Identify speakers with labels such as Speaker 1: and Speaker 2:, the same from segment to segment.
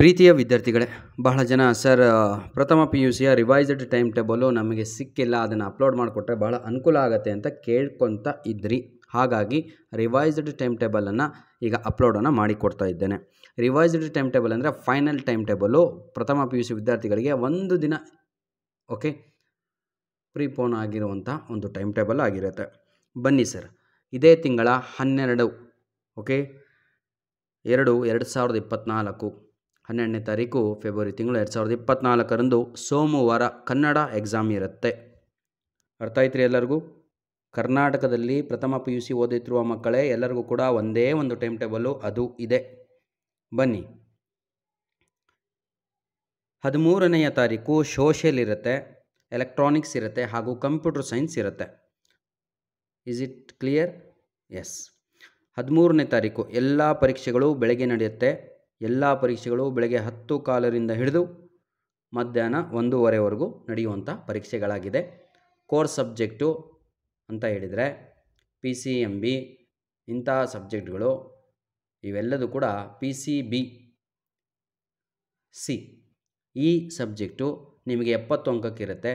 Speaker 1: ಪ್ರೀತಿಯ ವಿದ್ಯಾರ್ಥಿಗಳೇ ಬಹಳ ಜನ ಸರ್ ಪ್ರಥಮ ಪಿ ಯು ಸಿಯ ರಿವೈಸ್ಡ್ ಟೈಮ್ ಟೇಬಲು ನಮಗೆ ಸಿಕ್ಕಿಲ್ಲ ಅದನ್ನು ಅಪ್ಲೋಡ್ ಮಾಡಿಕೊಟ್ರೆ ಬಹಳ ಅನುಕೂಲ ಆಗುತ್ತೆ ಅಂತ ಕೇಳ್ಕೊತ ಇದ್ರಿ ಹಾಗಾಗಿ ರಿವೈಸ್ಡ್ ಟೈಮ್ ಟೇಬಲನ್ನು ಈಗ ಅಪ್ಲೋಡನ್ನು ಮಾಡಿಕೊಡ್ತಾ ಇದ್ದೇನೆ ರಿವೈಸ್ಡ್ ಟೈಮ್ ಟೇಬಲ್ ಅಂದರೆ ಫೈನಲ್ ಟೈಮ್ ಟೇಬಲು ಪ್ರಥಮ ಪಿ ಯು ಸಿ ವಿದ್ಯಾರ್ಥಿಗಳಿಗೆ ಒಂದು ದಿನ ಓಕೆ ಪ್ರೀಪೋನ್ ಆಗಿರುವಂಥ ಒಂದು ಟೈಮ್ ಟೇಬಲ್ ಆಗಿರುತ್ತೆ ಬನ್ನಿ ಸರ್ ಇದೇ ತಿಂಗಳ ಹನ್ನೆರಡು ಓಕೆ ಎರಡು ಎರಡು ಸಾವಿರದ ಇಪ್ಪತ್ತ್ನಾಲ್ಕು ಹನ್ನೆರಡನೇ ತಾರೀಕು ಫೆಬ್ರವರಿ ತಿಂಗಳು ಎರಡು ಸಾವಿರದ ಇಪ್ಪತ್ತ್ನಾಲ್ಕರಂದು ಸೋಮವಾರ ಕನ್ನಡ ಎಕ್ಸಾಮ್ ಇರುತ್ತೆ ಅರ್ಥ ಆಯ್ತು ಎಲ್ಲರಿಗೂ ಕರ್ನಾಟಕದಲ್ಲಿ ಪ್ರಥಮ ಪಿ ಯು ಸಿ ಓದುತ್ತಿರುವ ಮಕ್ಕಳೇ ಎಲ್ಲರಿಗೂ ಕೂಡ ಒಂದೇ ಒಂದು ಟೈಮ್ ಟೇಬಲ್ಲು ಅದು ಇದೆ ಬನ್ನಿ ಹದಿಮೂರನೆಯ ತಾರೀಕು ಸೋಷಿಯಲ್ ಇರುತ್ತೆ ಎಲೆಕ್ಟ್ರಾನಿಕ್ಸ್ ಇರುತ್ತೆ ಹಾಗೂ ಕಂಪ್ಯೂಟರ್ ಸೈನ್ಸ್ ಇರುತ್ತೆ ಇಸ್ ಇಟ್ ಕ್ಲಿಯರ್ ಎಸ್ ಹದಿಮೂರನೇ ತಾರೀಕು ಎಲ್ಲ ಪರೀಕ್ಷೆಗಳು ಬೆಳಗ್ಗೆ ನಡೆಯುತ್ತೆ ಎಲ್ಲ ಪರೀಕ್ಷೆಗಳು ಬೆಳಗ್ಗೆ ಹತ್ತು ಕಾಲರಿಂದ ಹಿಡಿದು ಮಧ್ಯಾಹ್ನ ಒಂದೂವರೆವರೆಗೂ ನಡೆಯುವಂಥ ಪರೀಕ್ಷೆಗಳಾಗಿದೆ ಕೋರ್ ಸಬ್ಜೆಕ್ಟು ಅಂತ ಹೇಳಿದರೆ ಪಿ ಸಿ ಎಮ್ ಬಿ ಇಂಥ ಸಬ್ಜೆಕ್ಟ್ಗಳು ಇವೆಲ್ಲದೂ ಕೂಡ ಪಿ ಸಿ ಬಿ ಸಿ ಈ ಸಬ್ಜೆಕ್ಟು ನಿಮಗೆ ಎಪ್ಪತ್ತು ಅಂಕಕ್ಕಿರುತ್ತೆ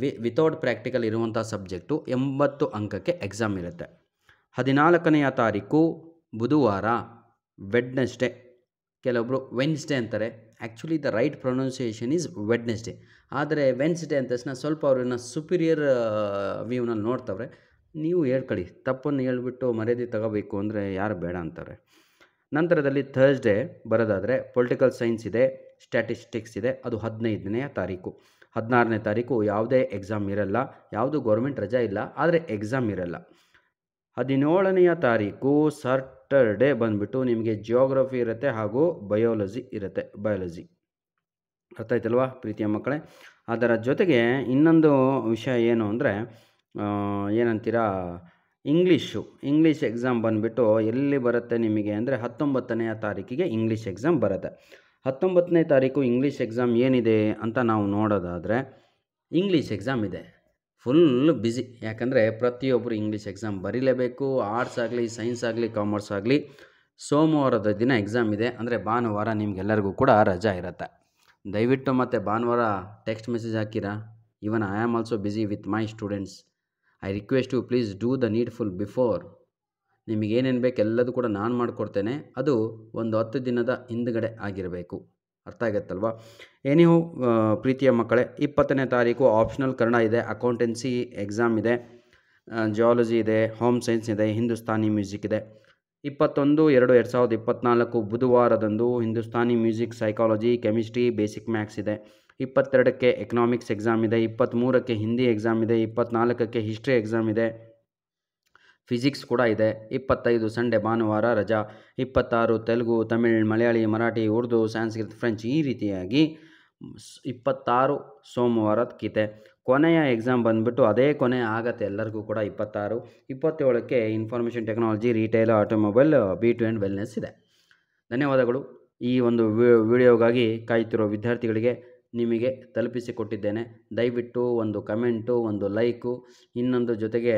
Speaker 1: ವಿ ವಿತೌಟ್ ಪ್ರಾಕ್ಟಿಕಲ್ ಇರುವಂಥ ಸಬ್ಜೆಕ್ಟು ಎಂಬತ್ತು ಅಂಕಕ್ಕೆ ಎಕ್ಸಾಮ್ ಇರುತ್ತೆ ಹದಿನಾಲ್ಕನೆಯ ತಾರೀಕು ಬುಧವಾರ ವೆಡ್ನೆಸ್ಡೇ ಕೆಲವೊಬ್ಬರು ವೆನ್ಸ್ಡೇ ಅಂತಾರೆ actually the right pronunciation is Wednesday ಆದರೆ ವೆನ್ಸ್ಡೇ ಅಂತ ತಕ್ಷಣ ಸ್ವಲ್ಪ ಅವ್ರನ್ನ ಸುಪೀರಿಯರ್ ವ್ಯೂನಲ್ಲಿ ನೋಡ್ತವ್ರೆ ನೀವು ಹೇಳ್ಕೊಳ್ಳಿ ತಪ್ಪನ್ನು ಹೇಳ್ಬಿಟ್ಟು ಮರ್ಯಾದೆ ತಗೋಬೇಕು ಅಂದರೆ ಯಾರು ಬೇಡ ಅಂತಾರೆ ನಂತರದಲ್ಲಿ ಥರ್ಸ್ಡೇ ಬರೋದಾದರೆ ಪೊಲಿಟಿಕಲ್ ಸೈನ್ಸ್ ಇದೆ ಸ್ಟ್ಯಾಟಿಸ್ಟಿಕ್ಸ್ ಇದೆ ಅದು ಹದಿನೈದನೇ ತಾರೀಕು ಹದಿನಾರನೇ ತಾರೀಕು ಯಾವುದೇ ಎಕ್ಸಾಮ್ ಇರಲ್ಲ ಯಾವುದು ಗೌರ್ಮೆಂಟ್ ರಜಾ ಇಲ್ಲ ಆದರೆ ಎಕ್ಸಾಮ್ ಇರಲ್ಲ ಹದಿನೇಳನೆಯ ತಾರೀಕು ಸರ್ ಚಾಪ್ಟರ್ ಡೇ ಬಂದುಬಿಟ್ಟು ನಿಮಗೆ ಜಿಯೋಗ್ರಫಿ ಇರುತ್ತೆ ಹಾಗೂ ಬಯೋಲಜಿ ಇರುತ್ತೆ ಬಯೋಲಜಿ ಅರ್ಥ ಆಯ್ತಲ್ವಾ ಪ್ರೀತಿಯ ಮಕ್ಕಳೇ ಅದರ ಜೊತೆಗೆ ಇನ್ನೊಂದು ವಿಷಯ ಏನು ಅಂದರೆ ಏನಂತೀರಾ ಇಂಗ್ಲೀಷು ಇಂಗ್ಲೀಷ್ ಎಕ್ಸಾಮ್ ಬಂದುಬಿಟ್ಟು ಎಲ್ಲಿ ಬರುತ್ತೆ ನಿಮಗೆ ಅಂದರೆ ಹತ್ತೊಂಬತ್ತನೆಯ ತಾರೀಕಿಗೆ ಇಂಗ್ಲೀಷ್ ಎಕ್ಸಾಮ್ ಬರುತ್ತೆ ಹತ್ತೊಂಬತ್ತನೇ ತಾರೀಕು ಇಂಗ್ಲೀಷ್ ಎಕ್ಸಾಮ್ ಏನಿದೆ ಅಂತ ನಾವು ನೋಡೋದಾದರೆ ಇಂಗ್ಲೀಷ್ ಎಕ್ಸಾಮ್ ಇದೆ ಫುಲ್ ಬ್ಯುಸಿ ಯಾಕಂದರೆ ಪ್ರತಿಯೊಬ್ಬರು ಇಂಗ್ಲೀಷ್ ಎಕ್ಸಾಮ್ ಬರೀಲೇಬೇಕು ಆರ್ಟ್ಸ್ ಆಗಲಿ ಸೈನ್ಸ್ ಆಗಲಿ ಕಾಮರ್ಸ್ ಆಗಲಿ ಸೋಮವಾರದ ದಿನ ಎಕ್ಸಾಮ್ ಇದೆ ಅಂದರೆ ಭಾನುವಾರ ನಿಮಗೆಲ್ಲರಿಗೂ ಕೂಡ ರಜಾ ಇರುತ್ತೆ ದಯವಿಟ್ಟು ಮತ್ತು ಭಾನುವಾರ ಟೆಕ್ಸ್ಟ್ ಮೆಸೇಜ್ ಹಾಕಿರಾ even I am also busy with my students I request you please do the needful before ನಿಮಗೇನೇನು ಬೇಕು ಎಲ್ಲದೂ ಕೂಡ ನಾನು ಮಾಡಿಕೊಡ್ತೇನೆ ಅದು ಒಂದು ಹತ್ತು ದಿನದ ಹಿಂದುಗಡೆ ಆಗಿರಬೇಕು ಅರ್ಥ ಆಗತ್ತಲ್ವ ಎನಿಹೂ ಪ್ರೀತಿಯ ಮಕ್ಕಳೇ ಇಪ್ಪತ್ತನೇ ತಾರೀಕು ಆಪ್ಷನಲ್ ಕನ್ನಡ ಇದೆ ಅಕೌಂಟೆನ್ಸಿ ಎಕ್ಸಾಮ್ ಇದೆ ಜಿಯಾಲಜಿ ಇದೆ ಹೋಮ್ ಸೈನ್ಸ್ ಇದೆ ಹಿಂದೂಸ್ತಾನಿ ಮ್ಯೂಸಿಕ್ ಇದೆ ಇಪ್ಪತ್ತೊಂದು ಎರಡು ಎರಡು ಸಾವಿರದ ಇಪ್ಪತ್ತ್ನಾಲ್ಕು ಬುಧವಾರದಂದು Hindustani music psychology chemistry basic maths ಇದೆ ಇಪ್ಪತ್ತೆರಡಕ್ಕೆ ಎಕನಾಮಿಕ್ಸ್ ಎಕ್ಸಾಮ್ ಇದೆ ಇಪ್ಪತ್ತ್ಮೂರಕ್ಕೆ ಹಿಂದಿ ಎಕ್ಸಾಮ್ ಇದೆ ಇಪ್ಪತ್ತ್ನಾಲ್ಕಕ್ಕೆ ಹಿಸ್ಟ್ರಿ ಎಕ್ಸಾಮ್ ಇದೆ ಫಿಸಿಕ್ಸ್ ಕೂಡ ಇದೆ ಇಪ್ಪತ್ತೈದು ಸಂಡೆ ಭಾನುವಾರ ರಜಾ ಇಪ್ಪತ್ತಾರು ತೆಲುಗು ತಮಿಳ್ ಮಲಯಾಳಿ ಮರಾಠಿ ಉರ್ದು ಸಾಂಸ್ಕೃತ್ ಫ್ರೆಂಚ್ ಈ ರೀತಿಯಾಗಿ ಇಪ್ಪತ್ತಾರು ಕಿತೆ ಕೊನೆಯ ಎಕ್ಸಾಮ್ ಬಂದುಬಿಟ್ಟು ಅದೇ ಕೊನೆ ಆಗತ್ತೆ ಎಲ್ಲರಿಗೂ ಕೂಡ ಇಪ್ಪತ್ತಾರು ಇಪ್ಪತ್ತೇಳಕ್ಕೆ information technology retail automobile beauty and wellness ಇದೆ ಧನ್ಯವಾದಗಳು ಈ ಒಂದು ವಿಡಿಯೋಗಾಗಿ ಕಾಯ್ತಿರೋ ವಿದ್ಯಾರ್ಥಿಗಳಿಗೆ ನಿಮಗೆ ತಲುಪಿಸಿಕೊಟ್ಟಿದ್ದೇನೆ ದಯವಿಟ್ಟು ಒಂದು ಕಮೆಂಟು ಒಂದು ಲೈಕು ಇನ್ನೊಂದು ಜೊತೆಗೆ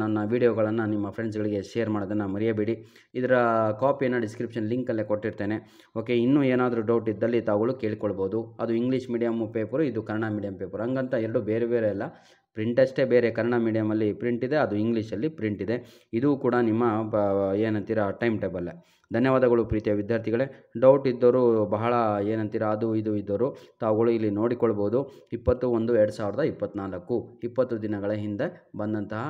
Speaker 1: ನನ್ನ ವೀಡಿಯೋಗಳನ್ನು ನಿಮ್ಮ ಫ್ರೆಂಡ್ಸ್ಗಳಿಗೆ ಶೇರ್ ಮಾಡೋದನ್ನು ಮರೆಯಬೇಡಿ ಇದರ ಕಾಪಿಯನ್ನು ಡಿಸ್ಕ್ರಿಪ್ಷನ್ ಲಿಂಕಲ್ಲೇ ಕೊಟ್ಟಿರ್ತೇನೆ ಓಕೆ ಇನ್ನೂ ಏನಾದರೂ ಡೌಟ್ ಇದ್ದಲ್ಲಿ ತಾವುಗಳು ಕೇಳ್ಕೊಳ್ಬೋದು ಅದು ಇಂಗ್ಲೀಷ್ ಮೀಡಿಯಮ್ ಪೇಪರು ಇದು ಕನ್ನಡ ಮೀಡಿಯಮ್ ಪೇಪರ್ ಹಂಗಂತ ಎರಡು ಬೇರೆ ಬೇರೆ ಅಲ್ಲ ಪ್ರಿಂಟ್ ಅಷ್ಟೇ ಬೇರೆ ಕನ್ನಡ ಮೀಡಿಯಮಲ್ಲಿ ಪ್ರಿಂಟ್ ಇದೆ ಅದು ಇಂಗ್ಲೀಷಲ್ಲಿ ಪ್ರಿಂಟ್ ಇದೆ ಇದು ಕೂಡ ನಿಮ್ಮ ಬ ಏನಂತೀರ ಟೈಮ್ ಟೇಬಲ್ಲೇ ಧನ್ಯವಾದಗಳು ಪ್ರೀತಿಯ ವಿದ್ಯಾರ್ಥಿಗಳೇ ಡೌಟ್ ಇದ್ದವರು ಬಹಳ ಏನಂತೀರಾ ಅದು ಇದು ಇದ್ದವರು ತಾವುಗಳು ಇಲ್ಲಿ ನೋಡಿಕೊಳ್ಬೋದು ಇಪ್ಪತ್ತು ಒಂದು ಎರಡು ಸಾವಿರದ ಇಪ್ಪತ್ತ್ನಾಲ್ಕು ಇಪ್ಪತ್ತು ದಿನಗಳ ಹಿಂದೆ ಬಂದಂತಹ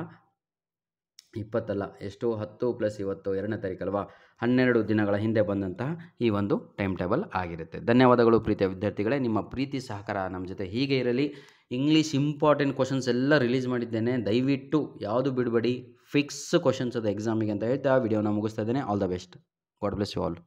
Speaker 1: ಇಪ್ಪತ್ತಲ್ಲ ಎಷ್ಟು ಹತ್ತು ಪ್ಲಸ್ ಇವತ್ತು ಎರಡನೇ ಅಲ್ವಾ ಹನ್ನೆರಡು ದಿನಗಳ ಹಿಂದೆ ಬಂದಂತಹ ಈ ಒಂದು ಟೈಮ್ ಟೇಬಲ್ ಆಗಿರುತ್ತೆ ಧನ್ಯವಾದಗಳು ಪ್ರೀತಿಯ ವಿದ್ಯಾರ್ಥಿಗಳೇ ನಿಮ್ಮ ಪ್ರೀತಿ ಸಹಕಾರ ನಮ್ಮ ಜೊತೆ ಹೀಗೆ ಇರಲಿ ಇಂಗ್ಲೀಷ್ ಇಂಪಾರ್ಟೆಂಟ್ ಕ್ವಶನ್ಸ್ ಎಲ್ಲ ರಿಲೀಸ್ ಮಾಡಿದ್ದೇನೆ ದಯವಿಟ್ಟು ಯಾವುದು ಬಿಡಬೇಡಿ ಫಿಕ್ಸ್ ಕ್ವಶನ್ಸ್ ಅದು ಎಕ್ಸಾಮಿಗೆ ಅಂತ ಹೇಳ್ತಾ ವಿಡಿಯೋನ ಮುಗಿಸ್ತಾ ಇದ್ದೇನೆ all the best God bless you all